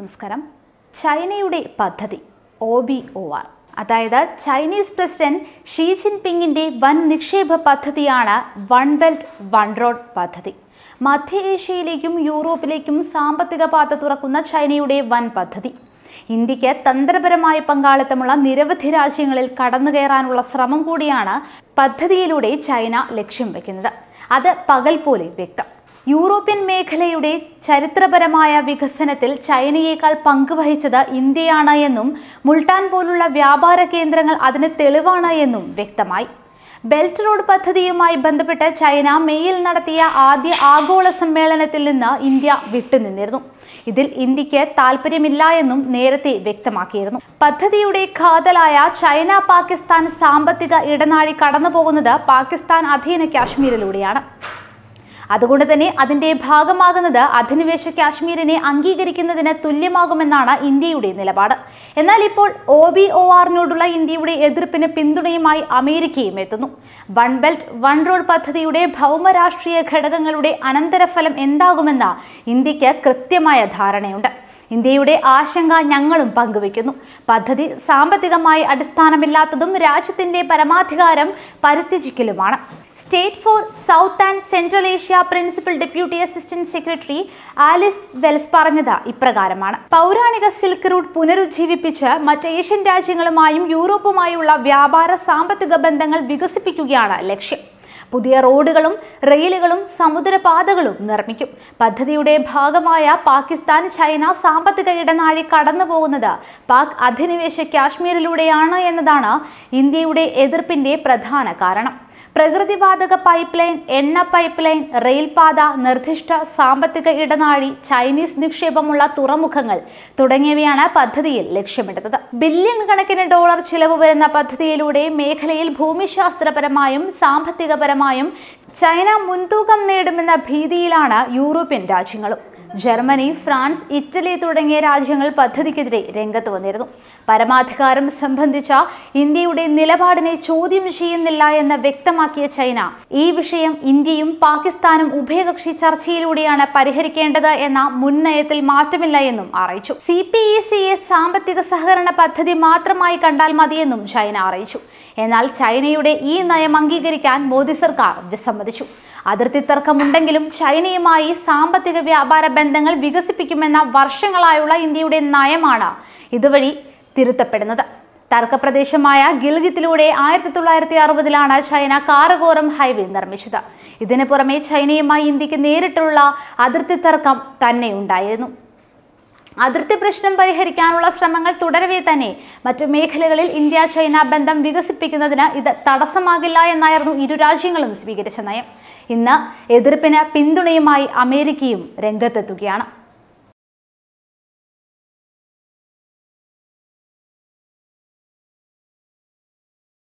നമസ്കാരം ചൈനയുടെ പദ്ധതി ഒ ബി ഒ ആർ അതായത് ചൈനീസ് പ്രസിഡന്റ് ഷീ ജിൻപിങ്ങിൻ്റെ വൻ നിക്ഷേപ പദ്ധതിയാണ് വൺ ബെൽറ്റ് വൺ റോഡ് പദ്ധതി മധ്യ ഏഷ്യയിലേക്കും യൂറോപ്പിലേക്കും സാമ്പത്തിക പാത തുറക്കുന്ന ചൈനയുടെ വൻ പദ്ധതി ഇന്ത്യക്ക് തന്ത്രപരമായ പങ്കാളിത്തമുള്ള നിരവധി രാജ്യങ്ങളിൽ കടന്നു കയറാനുള്ള ശ്രമം കൂടിയാണ് പദ്ധതിയിലൂടെ ചൈന ലക്ഷ്യം വയ്ക്കുന്നത് അത് പകൽ പോലെ വ്യക്തം യൂറോപ്യൻ മേഖലയുടെ ചരിത്രപരമായ വികസനത്തിൽ ചൈനയേക്കാൾ പങ്കുവഹിച്ചത് ഇന്ത്യയാണ് എന്നും മുൾട്ടാൻ പോലുള്ള വ്യാപാര കേന്ദ്രങ്ങൾ അതിന് തെളിവാണ് എന്നും വ്യക്തമായി ബെൽറ്റ് റോഡ് പദ്ധതിയുമായി ബന്ധപ്പെട്ട് ചൈന മെയ്യിൽ നടത്തിയ ആദ്യ ആഗോള സമ്മേളനത്തിൽ നിന്ന് ഇന്ത്യ വിട്ടുനിന്നിരുന്നു ഇതിൽ ഇന്ത്യക്ക് താല്പര്യമില്ല എന്നും നേരത്തെ വ്യക്തമാക്കിയിരുന്നു പദ്ധതിയുടെ ഖാതലായ ചൈന പാകിസ്ഥാൻ സാമ്പത്തിക ഇടനാഴി കടന്നുപോകുന്നത് പാകിസ്ഥാൻ അധീന കാശ്മീരിലൂടെയാണ് അതുകൊണ്ട് തന്നെ അതിന്റെ ഭാഗമാകുന്നത് അധിനിവേശ കാശ്മീരിനെ അംഗീകരിക്കുന്നതിന് തുല്യമാകുമെന്നാണ് ഇന്ത്യയുടെ നിലപാട് എന്നാൽ ഇപ്പോൾ ഒ ബി ഒ ആറിനോടുള്ള ഇന്ത്യയുടെ എതിർപ്പിന് പിന്തുണയുമായി അമേരിക്കയും എത്തുന്നു വൺ ബെൽറ്റ് വൺ റോഡ് പദ്ധതിയുടെ ഭൗമരാഷ്ട്രീയ ഘടകങ്ങളുടെ അനന്തരഫലം എന്താകുമെന്ന് ഇന്ത്യക്ക് കൃത്യമായ ധാരണയുണ്ട് ഇന്ത്യയുടെ ആശങ്ക ഞങ്ങളും പങ്കുവയ്ക്കുന്നു പദ്ധതി സാമ്പത്തികമായി അടിസ്ഥാനമില്ലാത്തതും രാജ്യത്തിന്റെ പരമാധികാരം പരിത്യജിക്കലുമാണ് state for south and central Asia principal deputy assistant secretary Alice Wells പറഞ്ഞത് ഇപ്രകാരമാണ് പൗരാണിക സിൽക്ക് റൂട്ട് പുനരുജ്ജീവിപ്പിച്ച് മറ്റ് ഏഷ്യൻ രാജ്യങ്ങളുമായും യൂറോപ്പുമായുള്ള വ്യാപാര സാമ്പത്തിക ബന്ധങ്ങൾ വികസിപ്പിക്കുകയാണ് ലക്ഷ്യം പുതിയ റോഡുകളും റെയിലുകളും സമുദ്രപാതകളും നിർമ്മിക്കും പദ്ധതിയുടെ ഭാഗമായ പാകിസ്ഥാൻ ചൈന സാമ്പത്തിക ഇടനാഴി കടന്നു പാക് അധിനിവേശ കാശ്മീരിലൂടെയാണ് എന്നതാണ് ഇന്ത്യയുടെ എതിർപ്പിന്റെ പ്രധാന കാരണം പ്രകൃതിവാതക പൈപ്പ് ലൈൻ എണ്ണ പൈപ്പ് ലൈൻ റെയിൽപാത നിർദ്ദിഷ്ട സാമ്പത്തിക ഇടനാഴി ചൈനീസ് നിക്ഷേപമുള്ള തുറമുഖങ്ങൾ തുടങ്ങിയവയാണ് പദ്ധതിയിൽ ലക്ഷ്യമിടുന്നത് ബില്യൺ കണക്കിന് ഡോളർ ചിലവ് വരുന്ന പദ്ധതിയിലൂടെ മേഖലയിൽ ഭൂമിശാസ്ത്രപരമായും സാമ്പത്തികപരമായും ചൈന മുൻതൂക്കം നേടുമെന്ന ഭീതിയിലാണ് യൂറോപ്യൻ രാജ്യങ്ങളും ജർമ്മനി ഫ്രാൻസ് ഇറ്റലി തുടങ്ങിയ രാജ്യങ്ങൾ പദ്ധതിക്കെതിരെ രംഗത്ത് വന്നിരുന്നു പരമാധികാരം സംബന്ധിച്ച ഇന്ത്യയുടെ നിലപാടിനെ ചോദ്യം ചെയ്യുന്നില്ല എന്ന് വ്യക്തമാക്കിയ ചൈന ഈ വിഷയം ഇന്ത്യയും പാകിസ്ഥാനും ഉഭയകക്ഷി ചർച്ചയിലൂടെയാണ് പരിഹരിക്കേണ്ടത് എന്ന മുൻനയത്തിൽ മാറ്റമില്ല എന്നും അറിയിച്ചു സി പി ഇ സാമ്പത്തിക സഹകരണ പദ്ധതി മാത്രമായി കണ്ടാൽ മതിയെന്നും ചൈന അറിയിച്ചു എന്നാൽ ചൈനയുടെ ഈ നയം അംഗീകരിക്കാൻ മോദി സർക്കാർ വിസമ്മതിച്ചു അതിർത്തി തർക്കമുണ്ടെങ്കിലും ചൈനയുമായി സാമ്പത്തിക വ്യാപാര ബന്ധങ്ങൾ വികസിപ്പിക്കുമെന്ന വർഷങ്ങളായുള്ള ഇന്ത്യയുടെ നയമാണ് ഇതുവഴി തിരുത്തപ്പെടുന്നത് തർക്കപ്രദേശമായ ഗിൽഗിത്തിലൂടെ ആയിരത്തി തൊള്ളായിരത്തി അറുപതിലാണ് ചൈന കാറുകോറം ഹൈവേ നിർമ്മിച്ചത് ഇതിനു പുറമെ ചൈനയുമായി ഇന്ത്യക്ക് നേരിട്ടുള്ള അതിർത്തി തർക്കം തന്നെയുണ്ടായിരുന്നു അതിർത്തി പ്രശ്നം പരിഹരിക്കാനുള്ള ശ്രമങ്ങൾ തുടരവേ തന്നെ മറ്റു മേഖലകളിൽ ഇന്ത്യ ചൈന ബന്ധം വികസിപ്പിക്കുന്നതിന് ഇത് തടസ്സമാകില്ല എന്നായിരുന്നു ഇരു രാജ്യങ്ങളും സ്വീകരിച്ച നയം ഇന്ന് എതിർപ്പിന് പിന്തുണയുമായി അമേരിക്കയും രംഗത്തെത്തുകയാണ്